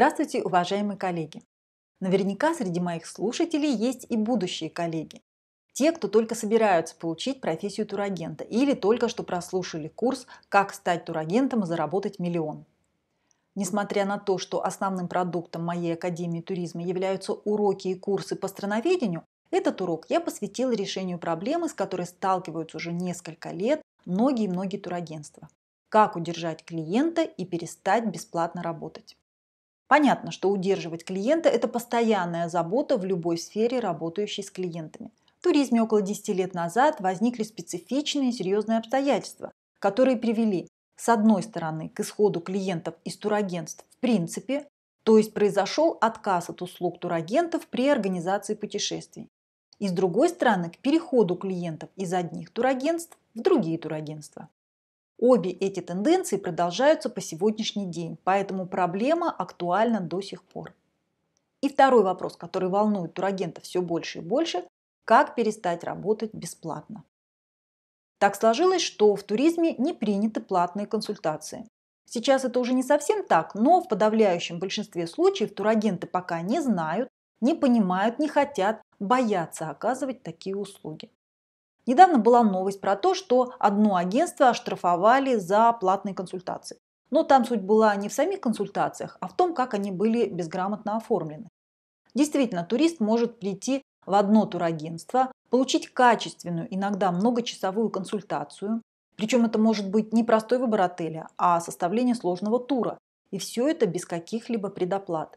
Здравствуйте, уважаемые коллеги! Наверняка среди моих слушателей есть и будущие коллеги. Те, кто только собираются получить профессию турагента или только что прослушали курс «Как стать турагентом и заработать миллион». Несмотря на то, что основным продуктом моей Академии туризма являются уроки и курсы по страноведению, этот урок я посвятила решению проблемы, с которой сталкиваются уже несколько лет многие-многие турагентства. Как удержать клиента и перестать бесплатно работать. Понятно, что удерживать клиента – это постоянная забота в любой сфере, работающей с клиентами. В туризме около 10 лет назад возникли специфичные серьезные обстоятельства, которые привели, с одной стороны, к исходу клиентов из турагентств в принципе, то есть произошел отказ от услуг турагентов при организации путешествий. И с другой стороны, к переходу клиентов из одних турагентств в другие турагентства. Обе эти тенденции продолжаются по сегодняшний день, поэтому проблема актуальна до сих пор. И второй вопрос, который волнует турагента все больше и больше – как перестать работать бесплатно? Так сложилось, что в туризме не приняты платные консультации. Сейчас это уже не совсем так, но в подавляющем большинстве случаев турагенты пока не знают, не понимают, не хотят, боятся оказывать такие услуги. Недавно была новость про то, что одно агентство оштрафовали за платные консультации. Но там суть была не в самих консультациях, а в том, как они были безграмотно оформлены. Действительно, турист может прийти в одно турагентство, получить качественную, иногда многочасовую консультацию. Причем это может быть не простой выбор отеля, а составление сложного тура. И все это без каких-либо предоплат.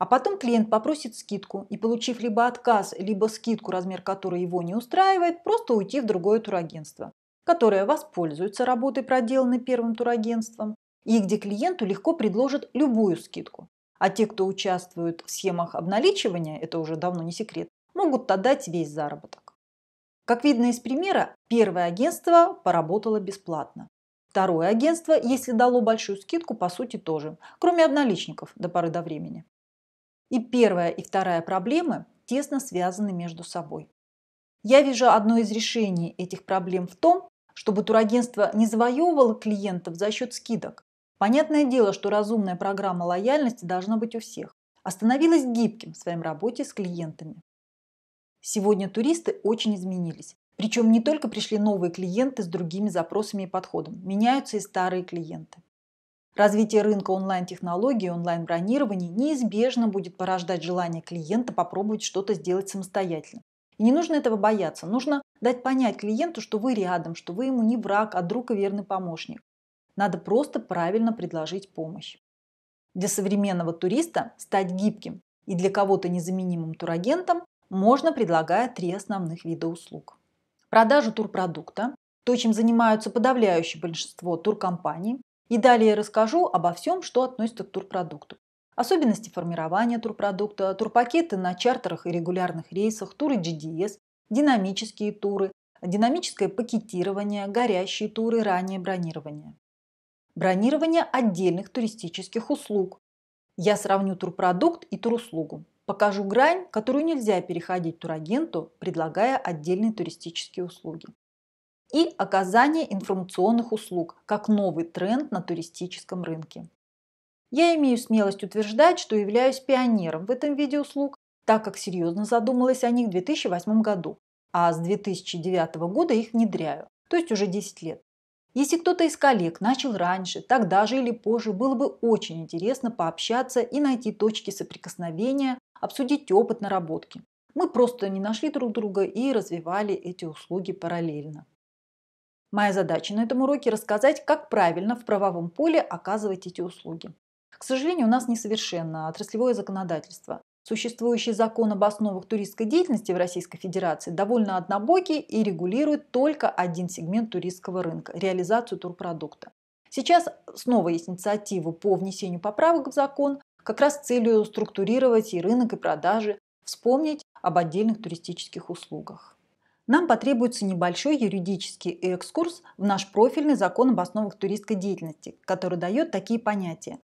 А потом клиент попросит скидку и, получив либо отказ, либо скидку, размер которой его не устраивает, просто уйти в другое турагентство, которое воспользуется работой, проделанной первым турагентством, и где клиенту легко предложат любую скидку. А те, кто участвует в схемах обналичивания, это уже давно не секрет, могут отдать весь заработок. Как видно из примера, первое агентство поработало бесплатно. Второе агентство, если дало большую скидку, по сути тоже, кроме обналичников до поры до времени. И первая и вторая проблемы тесно связаны между собой. Я вижу одно из решений этих проблем в том, чтобы турагентство не завоевывало клиентов за счет скидок. Понятное дело, что разумная программа лояльности должна быть у всех. Остановилась гибким в своем работе с клиентами. Сегодня туристы очень изменились. Причем не только пришли новые клиенты с другими запросами и подходом, меняются и старые клиенты. Развитие рынка онлайн-технологий, онлайн-бронирования неизбежно будет порождать желание клиента попробовать что-то сделать самостоятельно. И не нужно этого бояться. Нужно дать понять клиенту, что вы рядом, что вы ему не враг, а друг и верный помощник. Надо просто правильно предложить помощь. Для современного туриста стать гибким и для кого-то незаменимым турагентом можно предлагая три основных вида услуг. Продажу турпродукта, то, чем занимаются подавляющее большинство туркомпаний, и далее расскажу обо всем, что относится к турпродукту. Особенности формирования турпродукта, турпакеты на чартерах и регулярных рейсах, туры GDS, динамические туры, динамическое пакетирование, горящие туры, раннее бронирование. Бронирование отдельных туристических услуг. Я сравню турпродукт и туруслугу. Покажу грань, которую нельзя переходить турагенту, предлагая отдельные туристические услуги и оказание информационных услуг как новый тренд на туристическом рынке. Я имею смелость утверждать, что являюсь пионером в этом виде услуг, так как серьезно задумалась о них в 2008 году, а с 2009 года их внедряю, то есть уже 10 лет. Если кто-то из коллег начал раньше, тогда же или позже, было бы очень интересно пообщаться и найти точки соприкосновения, обсудить опыт наработки. Мы просто не нашли друг друга и развивали эти услуги параллельно. Моя задача на этом уроке рассказать, как правильно в правовом поле оказывать эти услуги. К сожалению, у нас несовершенно отраслевое законодательство. Существующий закон об основах туристской деятельности в Российской Федерации довольно однобокий и регулирует только один сегмент туристского рынка – реализацию турпродукта. Сейчас снова есть инициатива по внесению поправок в закон, как раз с целью структурировать и рынок, и продажи, вспомнить об отдельных туристических услугах нам потребуется небольшой юридический экскурс в наш профильный закон об основах туристской деятельности, который дает такие понятия.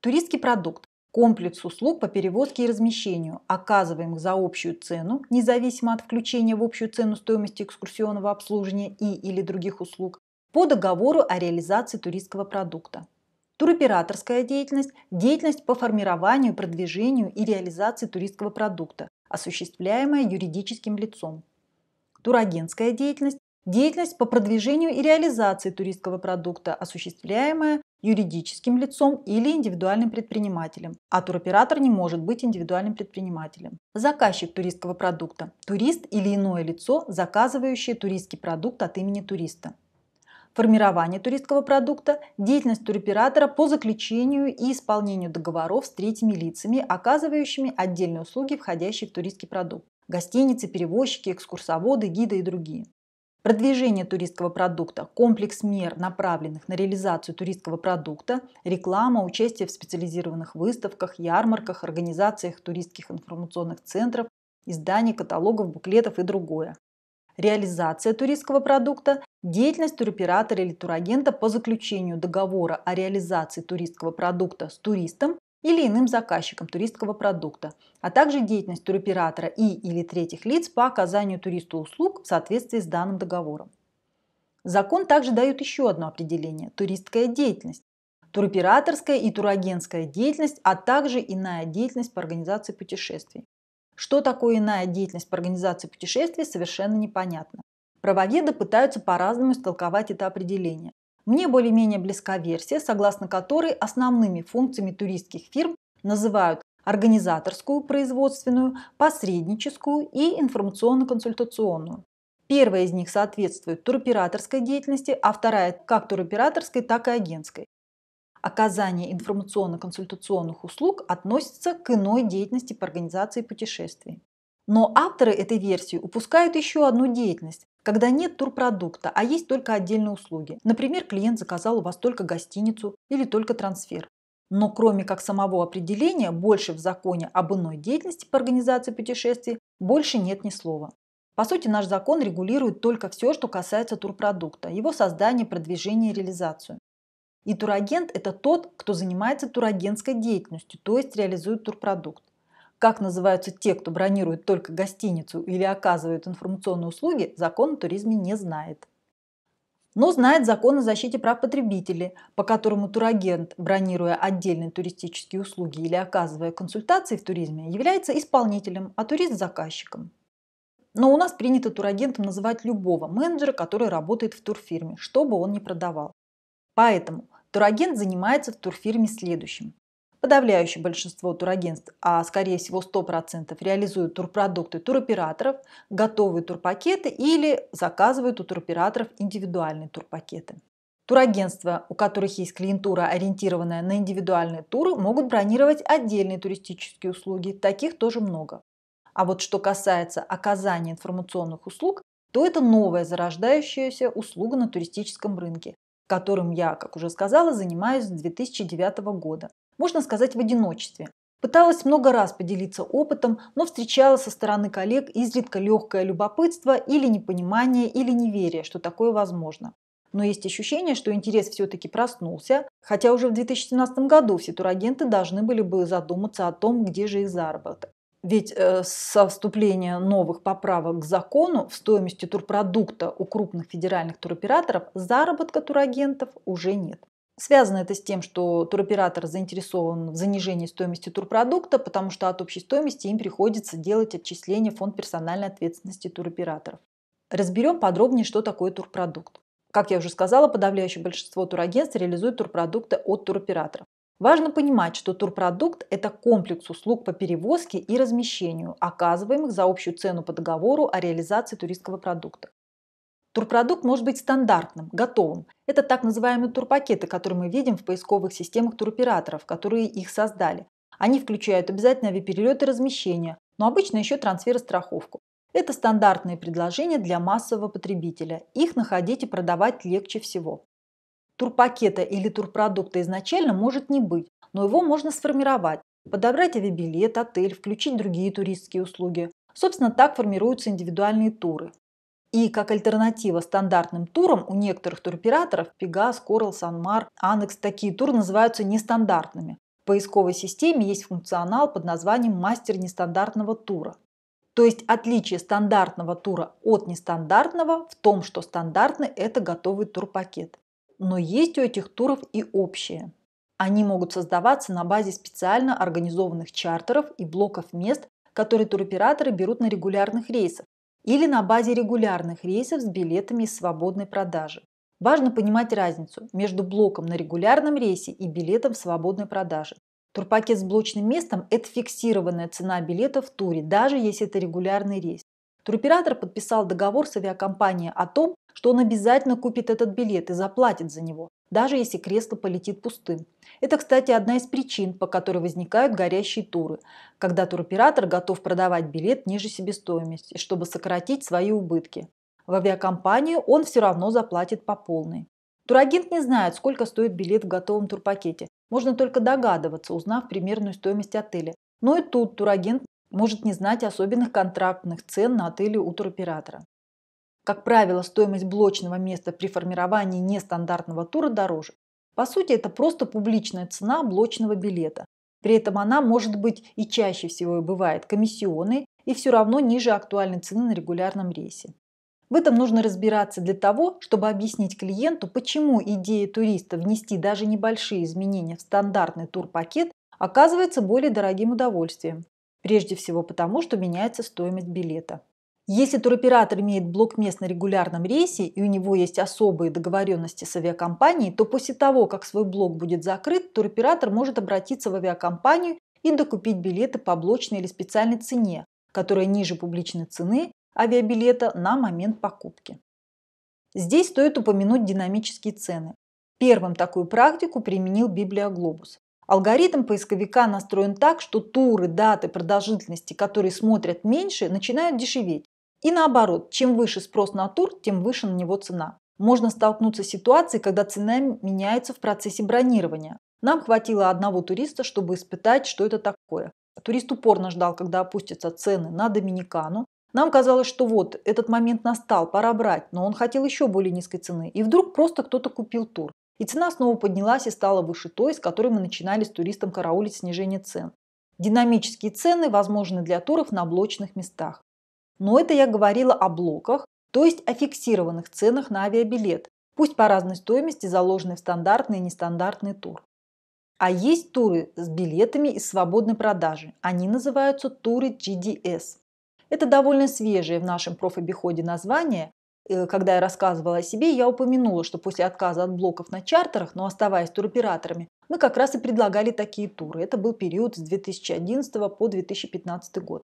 Туристский продукт – комплекс услуг по перевозке и размещению, оказываемых за общую цену, независимо от включения в общую цену стоимости экскурсионного обслуживания и или других услуг, по договору о реализации туристского продукта. Туроператорская деятельность – деятельность по формированию, продвижению и реализации туристского продукта, осуществляемая юридическим лицом турагентская деятельность, деятельность по продвижению и реализации туристского продукта, осуществляемая юридическим лицом или индивидуальным предпринимателем, а туроператор не может быть индивидуальным предпринимателем. Заказчик туристского продукта – турист или иное лицо, заказывающее туристский продукт от имени туриста. Формирование туристского продукта – деятельность туроператора по заключению и исполнению договоров с третьими лицами, оказывающими отдельные услуги, входящие в туристский продукт гостиницы, перевозчики, экскурсоводы, гиды и другие. Продвижение туристского продукта, комплекс мер, направленных на реализацию туристского продукта, реклама, участие в специализированных выставках, ярмарках, организациях туристских информационных центров, издание каталогов, буклетов и другое. Реализация туристского продукта – деятельность туроператора или турагента по заключению договора о реализации туристского продукта с туристом или иным заказчиком туристского продукта, а также деятельность туроператора и или третьих лиц по оказанию туристу услуг в соответствии с данным договором. Закон также дает еще одно определение – туристская деятельность, туроператорская и турагентская деятельность, а также иная деятельность по организации путешествий. Что такое иная деятельность по организации путешествий, совершенно непонятно. Правоведы пытаются по-разному истолковать это определение. Мне более-менее близка версия, согласно которой основными функциями туристских фирм называют организаторскую, производственную, посредническую и информационно-консультационную. Первая из них соответствует туроператорской деятельности, а вторая как туроператорской, так и агентской. Оказание информационно-консультационных услуг относится к иной деятельности по организации путешествий. Но авторы этой версии упускают еще одну деятельность, когда нет турпродукта, а есть только отдельные услуги. Например, клиент заказал у вас только гостиницу или только трансфер. Но кроме как самого определения, больше в законе об иной деятельности по организации путешествий больше нет ни слова. По сути, наш закон регулирует только все, что касается турпродукта, его создание, продвижение и реализацию. И турагент – это тот, кто занимается турагентской деятельностью, то есть реализует турпродукт. Как называются те, кто бронирует только гостиницу или оказывает информационные услуги, закон о туризме не знает. Но знает закон о защите прав потребителей, по которому турагент, бронируя отдельные туристические услуги или оказывая консультации в туризме, является исполнителем, а турист – заказчиком. Но у нас принято турагентом называть любого менеджера, который работает в турфирме, что бы он ни продавал. Поэтому турагент занимается в турфирме следующим. Подавляющее большинство турагентств, а скорее всего 100%, реализуют турпродукты туроператоров, готовые турпакеты или заказывают у туроператоров индивидуальные турпакеты. Турагентства, у которых есть клиентура, ориентированная на индивидуальные туры, могут бронировать отдельные туристические услуги. Таких тоже много. А вот что касается оказания информационных услуг, то это новая зарождающаяся услуга на туристическом рынке, которым я, как уже сказала, занимаюсь с 2009 года можно сказать, в одиночестве. Пыталась много раз поделиться опытом, но встречала со стороны коллег изредка легкое любопытство или непонимание, или неверие, что такое возможно. Но есть ощущение, что интерес все-таки проснулся, хотя уже в 2017 году все турагенты должны были бы задуматься о том, где же их заработок. Ведь э, со вступления новых поправок к закону в стоимости турпродукта у крупных федеральных туроператоров заработка турагентов уже нет. Связано это с тем, что туроператор заинтересован в занижении стоимости турпродукта, потому что от общей стоимости им приходится делать отчисления в фонд персональной ответственности туроператоров. Разберем подробнее, что такое турпродукт. Как я уже сказала, подавляющее большинство турагентств реализует турпродукты от туроператоров. Важно понимать, что турпродукт – это комплекс услуг по перевозке и размещению, оказываемых за общую цену по договору о реализации туристского продукта. Турпродукт может быть стандартным, готовым. Это так называемые турпакеты, которые мы видим в поисковых системах туроператоров, которые их создали. Они включают обязательно авиаперелет и размещение, но обычно еще трансфер и страховку. Это стандартные предложения для массового потребителя. Их находить и продавать легче всего. Турпакета или турпродукта изначально может не быть, но его можно сформировать. Подобрать авиабилет, отель, включить другие туристские услуги. Собственно, так формируются индивидуальные туры. И как альтернатива стандартным турам у некоторых туроператоров Пегас, Корал, Санмар, Annex) такие туры называются нестандартными. В поисковой системе есть функционал под названием «Мастер нестандартного тура». То есть отличие стандартного тура от нестандартного в том, что стандартный – это готовый турпакет. Но есть у этих туров и общие. Они могут создаваться на базе специально организованных чартеров и блоков мест, которые туроператоры берут на регулярных рейсах, или на базе регулярных рейсов с билетами из свободной продажи. Важно понимать разницу между блоком на регулярном рейсе и билетом в свободной продаже. Турпакет с блочным местом – это фиксированная цена билета в туре, даже если это регулярный рейс. Туроператор подписал договор с авиакомпанией о том, что он обязательно купит этот билет и заплатит за него, даже если кресло полетит пустым. Это, кстати, одна из причин, по которой возникают горящие туры, когда туроператор готов продавать билет ниже себестоимости, чтобы сократить свои убытки. В авиакомпанию он все равно заплатит по полной. Турагент не знает, сколько стоит билет в готовом турпакете. Можно только догадываться, узнав примерную стоимость отеля. Но и тут турагент может не знать особенных контрактных цен на отели у туроператора. Как правило, стоимость блочного места при формировании нестандартного тура дороже. По сути, это просто публичная цена блочного билета. При этом она может быть и чаще всего и бывает комиссионной и все равно ниже актуальной цены на регулярном рейсе. В этом нужно разбираться для того, чтобы объяснить клиенту, почему идея туриста внести даже небольшие изменения в стандартный турпакет оказывается более дорогим удовольствием. Прежде всего потому, что меняется стоимость билета. Если туроператор имеет блок мест на регулярном рейсе и у него есть особые договоренности с авиакомпанией, то после того, как свой блок будет закрыт, туроператор может обратиться в авиакомпанию и докупить билеты по блочной или специальной цене, которая ниже публичной цены авиабилета на момент покупки. Здесь стоит упомянуть динамические цены. Первым такую практику применил Библиоглобус. Алгоритм поисковика настроен так, что туры, даты, продолжительности, которые смотрят меньше, начинают дешеветь, и наоборот, чем выше спрос на тур, тем выше на него цена. Можно столкнуться с ситуацией, когда цена меняется в процессе бронирования. Нам хватило одного туриста, чтобы испытать, что это такое. Турист упорно ждал, когда опустятся цены на Доминикану. Нам казалось, что вот, этот момент настал, пора брать, но он хотел еще более низкой цены. И вдруг просто кто-то купил тур. И цена снова поднялась и стала выше той, с которой мы начинали с туристом караулить снижение цен. Динамические цены возможны для туров на блочных местах. Но это я говорила о блоках, то есть о фиксированных ценах на авиабилет, пусть по разной стоимости заложенный в стандартный и нестандартный тур. А есть туры с билетами из свободной продажи. Они называются туры GDS. Это довольно свежее в нашем профобиходе название. Э, когда я рассказывала о себе, я упомянула, что после отказа от блоков на чартерах, но оставаясь туроператорами, мы как раз и предлагали такие туры. Это был период с 2011 по 2015 год.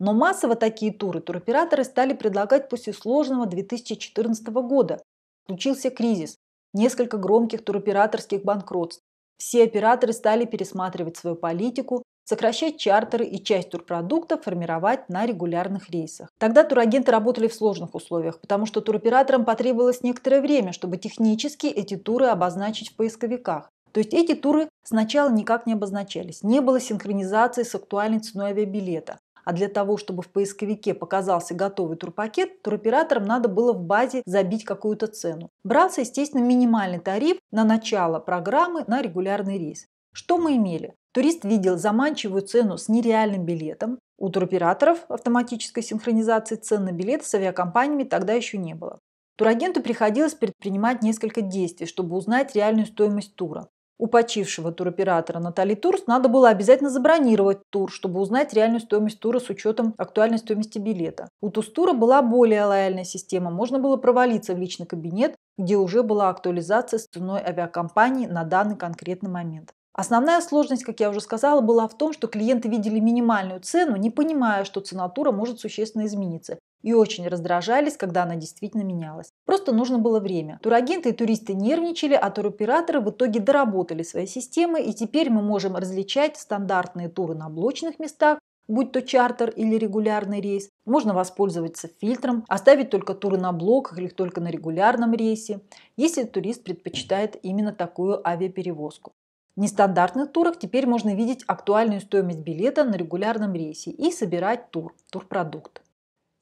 Но массово такие туры туроператоры стали предлагать после сложного 2014 года. Случился кризис, несколько громких туроператорских банкротств. Все операторы стали пересматривать свою политику, сокращать чартеры и часть турпродукта формировать на регулярных рейсах. Тогда турагенты работали в сложных условиях, потому что туроператорам потребовалось некоторое время, чтобы технически эти туры обозначить в поисковиках. То есть эти туры сначала никак не обозначались, не было синхронизации с актуальной ценой авиабилета. А для того, чтобы в поисковике показался готовый турпакет, туроператорам надо было в базе забить какую-то цену. Брался, естественно, минимальный тариф на начало программы на регулярный рейс. Что мы имели? Турист видел заманчивую цену с нереальным билетом. У туроператоров автоматической синхронизации цен на билеты с авиакомпаниями тогда еще не было. Турагенту приходилось предпринимать несколько действий, чтобы узнать реальную стоимость тура у почившего туроператора Натали Турс надо было обязательно забронировать тур, чтобы узнать реальную стоимость тура с учетом актуальной стоимости билета. У Тустура была более лояльная система. Можно было провалиться в личный кабинет, где уже была актуализация с ценой авиакомпании на данный конкретный момент. Основная сложность, как я уже сказала, была в том, что клиенты видели минимальную цену, не понимая, что цена тура может существенно измениться и очень раздражались, когда она действительно менялась. Просто нужно было время. Турагенты и туристы нервничали, а туроператоры в итоге доработали свои системы, и теперь мы можем различать стандартные туры на блочных местах, будь то чартер или регулярный рейс. Можно воспользоваться фильтром, оставить только туры на блоках или только на регулярном рейсе, если турист предпочитает именно такую авиаперевозку. В нестандартных турах теперь можно видеть актуальную стоимость билета на регулярном рейсе и собирать тур, турпродукт.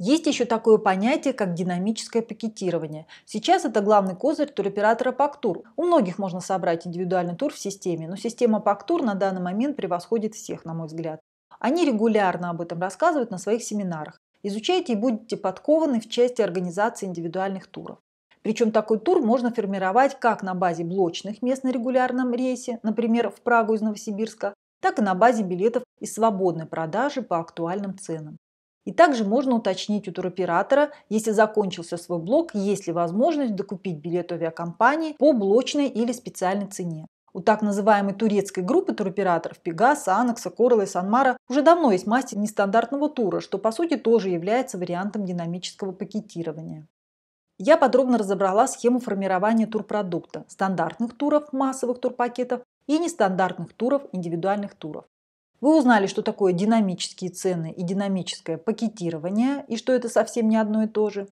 Есть еще такое понятие, как динамическое пакетирование. Сейчас это главный козырь туроператора Пактур. У многих можно собрать индивидуальный тур в системе, но система Пактур на данный момент превосходит всех, на мой взгляд. Они регулярно об этом рассказывают на своих семинарах. Изучайте и будете подкованы в части организации индивидуальных туров. Причем такой тур можно формировать как на базе блочных мест на регулярном рейсе, например, в Прагу из Новосибирска, так и на базе билетов из свободной продажи по актуальным ценам. И также можно уточнить у туроператора, если закончился свой блок, есть ли возможность докупить билет авиакомпании по блочной или специальной цене. У так называемой турецкой группы туроператоров Пегаса, Анакса, Корла и Санмара уже давно есть мастер нестандартного тура, что по сути тоже является вариантом динамического пакетирования. Я подробно разобрала схему формирования турпродукта, стандартных туров, массовых турпакетов и нестандартных туров, индивидуальных туров. Вы узнали, что такое динамические цены и динамическое пакетирование, и что это совсем не одно и то же.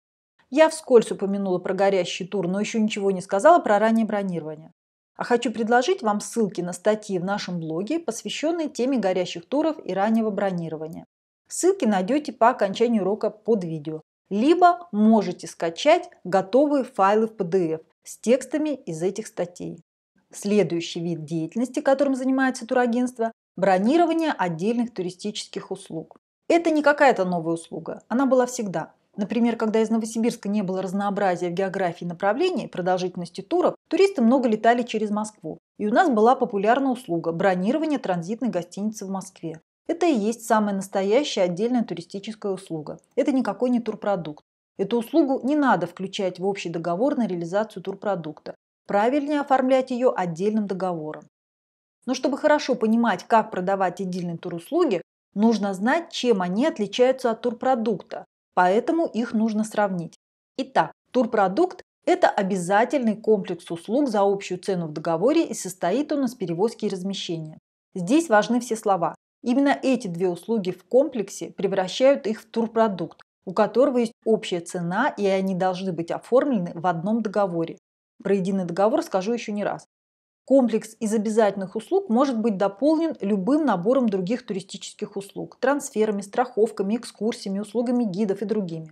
Я вскользь упомянула про горящий тур, но еще ничего не сказала про раннее бронирование. А хочу предложить вам ссылки на статьи в нашем блоге, посвященные теме горящих туров и раннего бронирования. Ссылки найдете по окончанию урока под видео. Либо можете скачать готовые файлы в PDF с текстами из этих статей. Следующий вид деятельности, которым занимается турагентство Бронирование отдельных туристических услуг. Это не какая-то новая услуга, она была всегда. Например, когда из Новосибирска не было разнообразия в географии направлений и продолжительности туров, туристы много летали через Москву. И у нас была популярна услуга – бронирование транзитной гостиницы в Москве. Это и есть самая настоящая отдельная туристическая услуга. Это никакой не турпродукт. Эту услугу не надо включать в общий договор на реализацию турпродукта. Правильнее оформлять ее отдельным договором. Но чтобы хорошо понимать, как продавать идильный туруслуги, нужно знать, чем они отличаются от турпродукта, поэтому их нужно сравнить. Итак, турпродукт – это обязательный комплекс услуг за общую цену в договоре и состоит он из перевозки и размещения. Здесь важны все слова. Именно эти две услуги в комплексе превращают их в турпродукт, у которого есть общая цена и они должны быть оформлены в одном договоре. Про единый договор скажу еще не раз. Комплекс из обязательных услуг может быть дополнен любым набором других туристических услуг – трансферами, страховками, экскурсиями, услугами гидов и другими.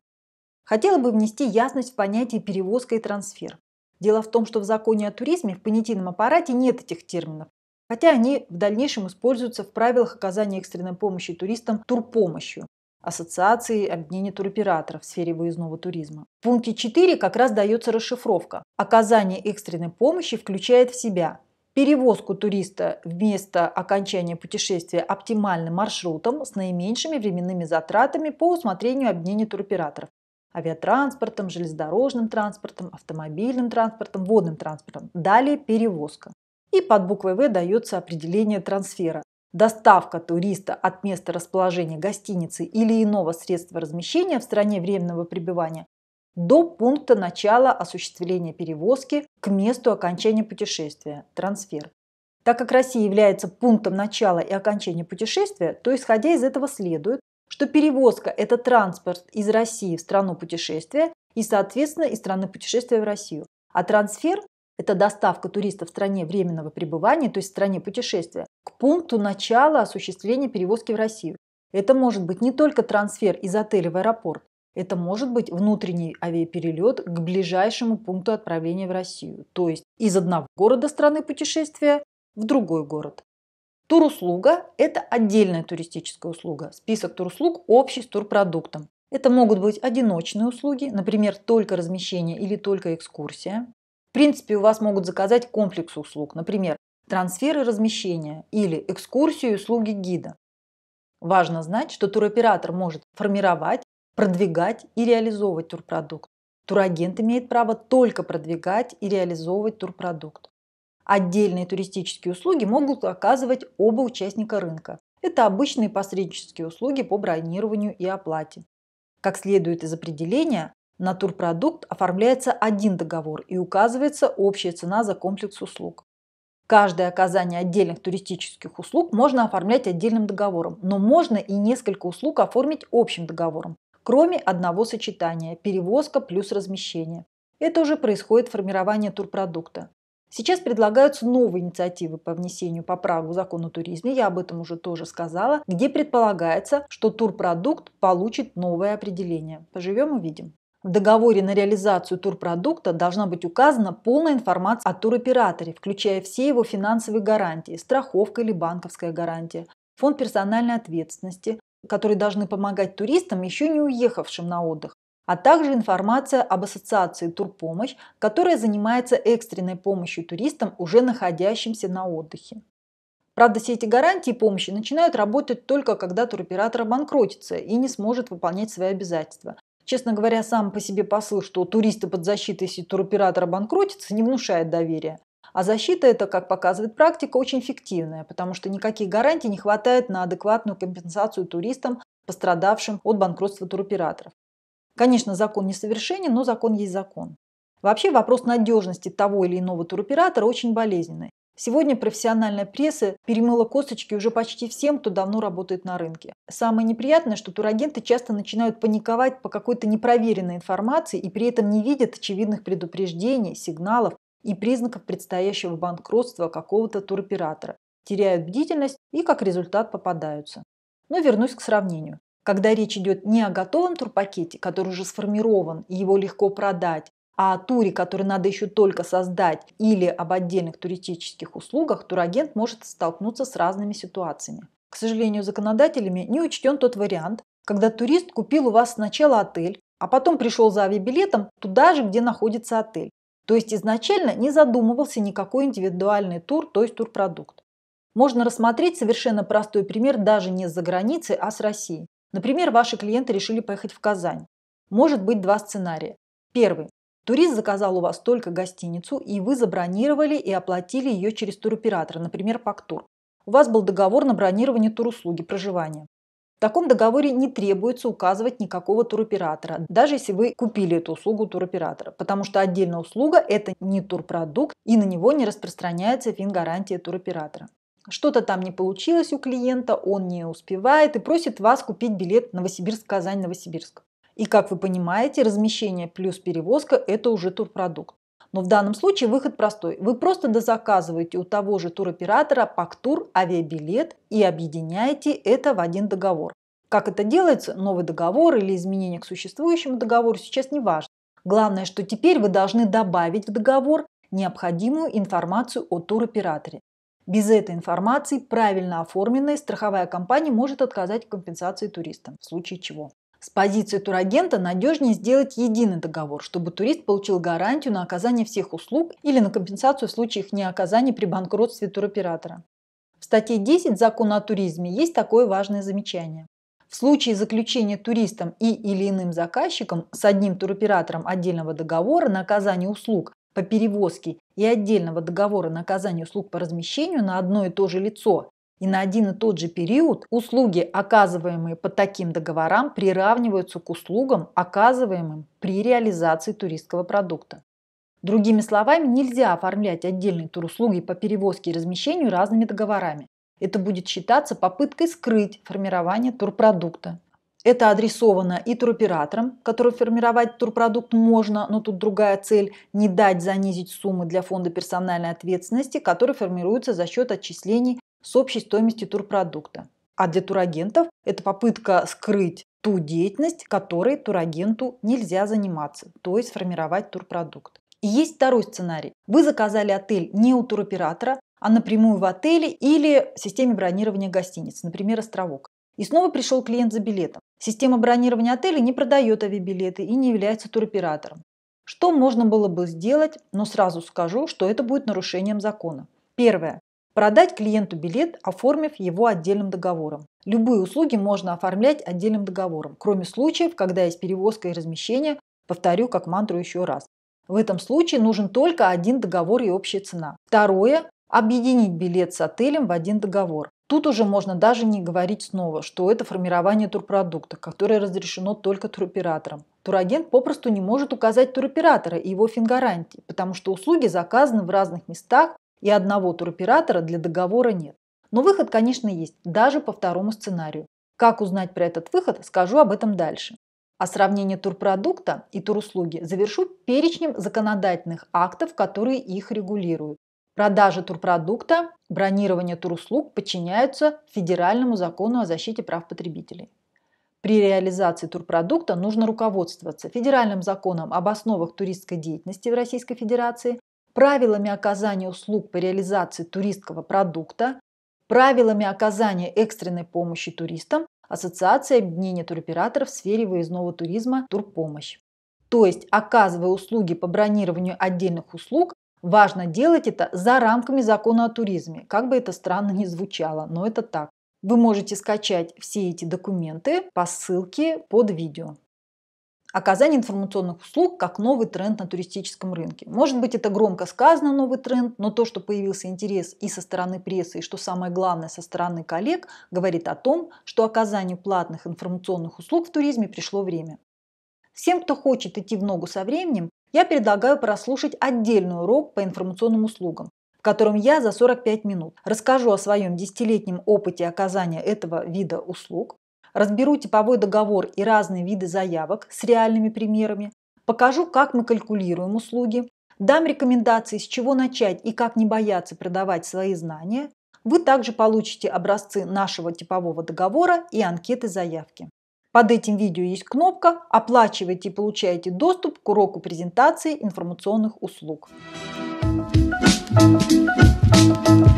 Хотела бы внести ясность в понятие перевозка и трансфер. Дело в том, что в законе о туризме в понятийном аппарате нет этих терминов, хотя они в дальнейшем используются в правилах оказания экстренной помощи туристам турпомощью ассоциации объединения туроператоров в сфере выездного туризма. В пункте 4 как раз дается расшифровка. Оказание экстренной помощи включает в себя перевозку туриста вместо окончания путешествия оптимальным маршрутом с наименьшими временными затратами по усмотрению объединения туроператоров авиатранспортом, железнодорожным транспортом, автомобильным транспортом, водным транспортом. Далее перевозка. И под буквой «В» дается определение трансфера. Доставка туриста от места расположения гостиницы или иного средства размещения в стране временного пребывания до пункта начала осуществления перевозки к месту окончания путешествия – трансфер. Так как Россия является пунктом начала и окончания путешествия, то исходя из этого следует, что перевозка – это транспорт из России в страну путешествия и, соответственно, из страны путешествия в Россию. А трансфер – это доставка туриста в стране временного пребывания, то есть в стране путешествия, к пункту начала осуществления перевозки в Россию. Это может быть не только трансфер из отеля в аэропорт, это может быть внутренний авиаперелет к ближайшему пункту отправления в Россию, то есть из одного города страны путешествия в другой город. Туруслуга – это отдельная туристическая услуга. Список туруслуг общий с турпродуктом. Это могут быть одиночные услуги, например, только размещение или только экскурсия. В принципе, у вас могут заказать комплекс услуг, например, трансферы размещения или экскурсию и услуги гида. Важно знать, что туроператор может формировать продвигать и реализовывать турпродукт. Турагент имеет право только продвигать и реализовывать турпродукт. Отдельные туристические услуги могут оказывать оба участника рынка. Это обычные посреднические услуги по бронированию и оплате. Как следует из определения, на турпродукт оформляется один договор и указывается общая цена за комплекс услуг. Каждое оказание отдельных туристических услуг можно оформлять отдельным договором, но можно и несколько услуг оформить общим договором, кроме одного сочетания – перевозка плюс размещение. Это уже происходит формирование турпродукта. Сейчас предлагаются новые инициативы по внесению поправок в закон о туризме, я об этом уже тоже сказала, где предполагается, что турпродукт получит новое определение. Поживем – увидим. В договоре на реализацию турпродукта должна быть указана полная информация о туроператоре, включая все его финансовые гарантии, страховка или банковская гарантия, фонд персональной ответственности, которые должны помогать туристам, еще не уехавшим на отдых, а также информация об ассоциации «Турпомощь», которая занимается экстренной помощью туристам, уже находящимся на отдыхе. Правда, все эти гарантии помощи начинают работать только когда туроператор обанкротится и не сможет выполнять свои обязательства. Честно говоря, сам по себе посыл, что туристы под защитой, если туроператор обанкротится, не внушает доверия. А защита это, как показывает практика, очень фиктивная, потому что никаких гарантий не хватает на адекватную компенсацию туристам, пострадавшим от банкротства туроператоров. Конечно, закон несовершенен, но закон есть закон. Вообще вопрос надежности того или иного туроператора очень болезненный. Сегодня профессиональная пресса перемыла косточки уже почти всем, кто давно работает на рынке. Самое неприятное, что турагенты часто начинают паниковать по какой-то непроверенной информации и при этом не видят очевидных предупреждений, сигналов и признаков предстоящего банкротства какого-то туроператора, теряют бдительность и как результат попадаются. Но вернусь к сравнению. Когда речь идет не о готовом турпакете, который уже сформирован и его легко продать, а о туре, который надо еще только создать, или об отдельных туристических услугах, турагент может столкнуться с разными ситуациями. К сожалению, законодателями не учтен тот вариант, когда турист купил у вас сначала отель, а потом пришел за авиабилетом туда же, где находится отель. То есть изначально не задумывался никакой индивидуальный тур, то есть турпродукт. Можно рассмотреть совершенно простой пример даже не за границей, а с России. Например, ваши клиенты решили поехать в Казань. Может быть два сценария. Первый. Турист заказал у вас только гостиницу, и вы забронировали и оплатили ее через туроператора, например, Пактур. У вас был договор на бронирование туруслуги, проживания. В таком договоре не требуется указывать никакого туроператора, даже если вы купили эту услугу туроператора, потому что отдельная услуга – это не турпродукт, и на него не распространяется фингарантия туроператора. Что-то там не получилось у клиента, он не успевает и просит вас купить билет Новосибирск-Казань-Новосибирск. И как вы понимаете, размещение плюс перевозка – это уже турпродукт. Но в данном случае выход простой. Вы просто дозаказываете у того же туроператора пактур, авиабилет и объединяете это в один договор. Как это делается, новый договор или изменение к существующему договору сейчас не важно. Главное, что теперь вы должны добавить в договор необходимую информацию о туроператоре. Без этой информации, правильно оформленной, страховая компания может отказать в компенсации туристам, в случае чего. С позиции турагента надежнее сделать единый договор, чтобы турист получил гарантию на оказание всех услуг или на компенсацию в случае их неоказания при банкротстве туроператора. В статье 10 Закона о туризме есть такое важное замечание. В случае заключения туристом и или иным заказчиком с одним туроператором отдельного договора на оказание услуг по перевозке и отдельного договора на оказание услуг по размещению на одно и то же лицо и на один и тот же период услуги, оказываемые по таким договорам, приравниваются к услугам, оказываемым при реализации туристского продукта. Другими словами, нельзя оформлять отдельные туруслуги по перевозке и размещению разными договорами. Это будет считаться попыткой скрыть формирование турпродукта. Это адресовано и туроператорам, которые формировать турпродукт можно, но тут другая цель – не дать занизить суммы для фонда персональной ответственности, которые формируются за счет отчислений с общей стоимостью турпродукта. А для турагентов это попытка скрыть ту деятельность, которой турагенту нельзя заниматься, то есть формировать турпродукт. И есть второй сценарий. Вы заказали отель не у туроператора, а напрямую в отеле или в системе бронирования гостиниц, например, «Островок». И снова пришел клиент за билетом. Система бронирования отеля не продает авиабилеты и не является туроператором. Что можно было бы сделать, но сразу скажу, что это будет нарушением закона. Первое. Продать клиенту билет, оформив его отдельным договором. Любые услуги можно оформлять отдельным договором, кроме случаев, когда есть перевозка и размещение, повторю как мантру еще раз. В этом случае нужен только один договор и общая цена. Второе – объединить билет с отелем в один договор. Тут уже можно даже не говорить снова, что это формирование турпродукта, которое разрешено только туроператором. Турагент попросту не может указать туроператора и его фингарантии, потому что услуги заказаны в разных местах и одного туроператора для договора нет. Но выход, конечно, есть, даже по второму сценарию. Как узнать про этот выход, скажу об этом дальше. А сравнение турпродукта и туруслуги завершу перечнем законодательных актов, которые их регулируют. Продажи турпродукта, бронирование туруслуг подчиняются Федеральному закону о защите прав потребителей. При реализации турпродукта нужно руководствоваться Федеральным законом об основах туристской деятельности в Российской Федерации, правилами оказания услуг по реализации туристского продукта, правилами оказания экстренной помощи туристам Ассоциации объединения туроператоров в сфере выездного туризма «Турпомощь». То есть, оказывая услуги по бронированию отдельных услуг, важно делать это за рамками закона о туризме, как бы это странно ни звучало, но это так. Вы можете скачать все эти документы по ссылке под видео. Оказание информационных услуг как новый тренд на туристическом рынке. Может быть это громко сказано новый тренд, но то, что появился интерес и со стороны прессы, и что самое главное со стороны коллег, говорит о том, что оказанию платных информационных услуг в туризме пришло время. Всем, кто хочет идти в ногу со временем, я предлагаю прослушать отдельный урок по информационным услугам, в котором я за 45 минут расскажу о своем десятилетнем опыте оказания этого вида услуг, Разберу типовой договор и разные виды заявок с реальными примерами. Покажу, как мы калькулируем услуги. Дам рекомендации, с чего начать и как не бояться продавать свои знания. Вы также получите образцы нашего типового договора и анкеты заявки. Под этим видео есть кнопка «Оплачивайте и получайте доступ к уроку презентации информационных услуг». Thank you.